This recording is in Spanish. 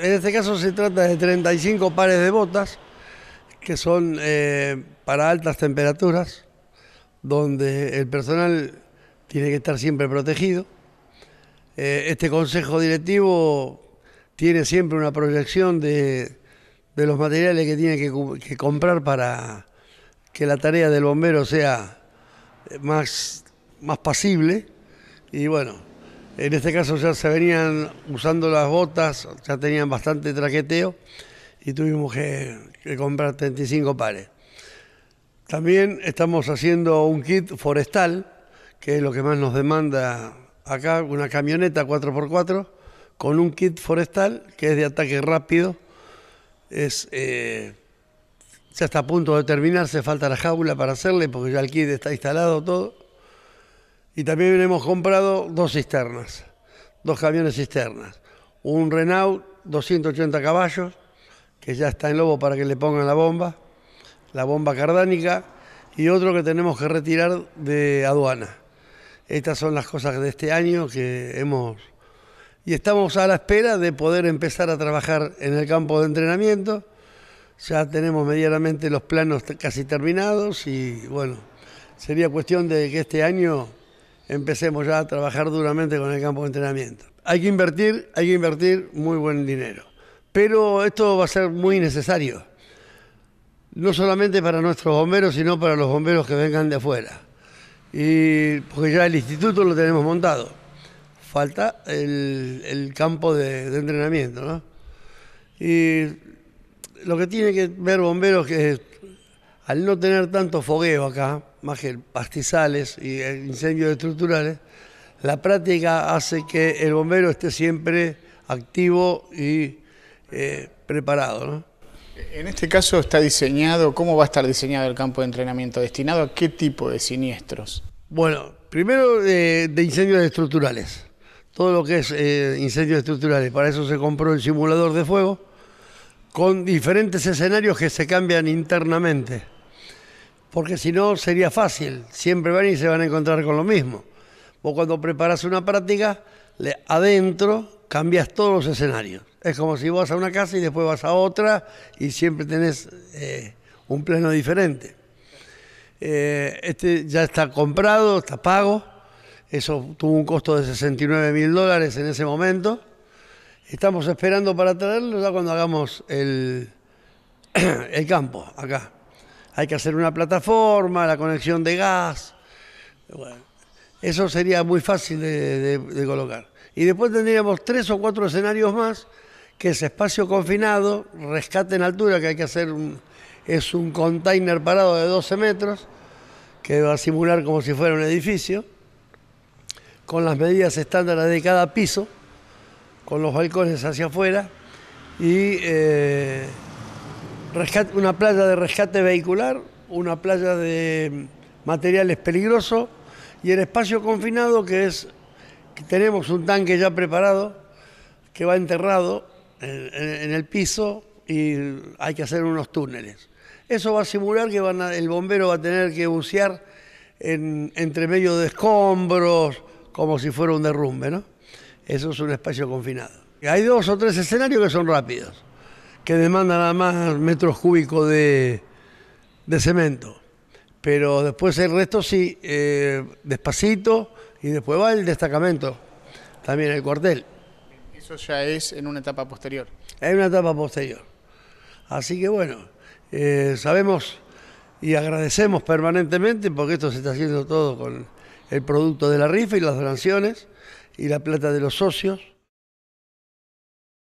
En este caso se trata de 35 pares de botas que son eh, para altas temperaturas, donde el personal tiene que estar siempre protegido. Eh, este consejo directivo tiene siempre una proyección de, los materiales que tiene que, comprar para que la tarea del bombero sea eh, más, más pasible. Y bueno, en este caso ya se venían usando las botas, ya tenían bastante traqueteo y tuvimos que, comprar 35 pares. También estamos haciendo un kit forestal, que es lo que más nos demanda acá, una camioneta 4x4 con un kit forestal que es de ataque rápido. Es, eh, ya está a punto de terminarse, falta la jaula para hacerle porque ya el kit está instalado todo. Y también hemos comprado dos cisternas, dos camiones cisternas. Un Renault 280 caballos, que ya está en Lobo para que le pongan la bomba, la bomba cardánica, y otro que tenemos que retirar de aduana. Estas son las cosas de este año que hemos... Y estamos a la espera de poder empezar a trabajar en el campo de entrenamiento. Ya tenemos medianamente los planos casi terminados y bueno, sería cuestión de que este año empecemos ya a trabajar duramente con el campo de entrenamiento. Hay que invertir, hay que invertir muy buen dinero. Pero esto va a ser muy necesario, no solamente para nuestros bomberos, sino para los bomberos que vengan de afuera. Y porque ya el instituto lo tenemos montado. Falta el, campo de, entrenamiento, ¿no? Y lo que tiene que ver bomberos que al no tener tanto fogueo acá, más que pastizales y eh, incendios estructurales, la práctica hace que el bombero esté siempre activo y eh, preparado. ¿no? En este caso está diseñado, ¿cómo va a estar diseñado el campo de entrenamiento? ¿Destinado a qué tipo de siniestros? Bueno, primero eh, de incendios estructurales, todo lo que es incendios estructurales. Para eso se compró el simulador de fuego con diferentes escenarios que se cambian internamente porque si no sería fácil, siempre van y se van a encontrar con lo mismo. Vos cuando preparas una práctica, adentro cambias todos los escenarios. Es como si vas a una casa y después vas a otra y siempre tenés eh, un pleno diferente. Eh, este ya está comprado, está pago. Eso tuvo un costo de 69 mil dólares en ese momento. Estamos esperando para traerlo ya cuando hagamos el, el campo acá hay que hacer una plataforma, la conexión de gas. eso sería muy fácil de, colocar. Y después tendríamos tres o cuatro escenarios más, que es espacio confinado, rescate en altura, que hay que hacer un, es un container parado de 12 metros, que va a simular como si fuera un edificio, con las medidas estándar de cada piso, con los balcones hacia afuera y eh, una playa de rescate vehicular, una playa de materiales peligrosos y el espacio confinado que es tenemos un tanque ya preparado que va enterrado en, el piso y hay que hacer unos túneles. Eso va a simular que el bombero va a tener que bucear entre medio de escombros, como si fuera un derrumbe, ¿no? Eso es un espacio confinado. hay dos o tres escenarios que son rápidos que demanda nada más metros cúbicos de, cemento. Pero después el resto sí, eh, despacito y después va el destacamento, también el cuartel. Eso ya es en una etapa posterior. En una etapa posterior. Así que bueno, eh, sabemos y agradecemos permanentemente porque esto se está haciendo todo con el producto de la rifa y las donaciones y la plata de los socios.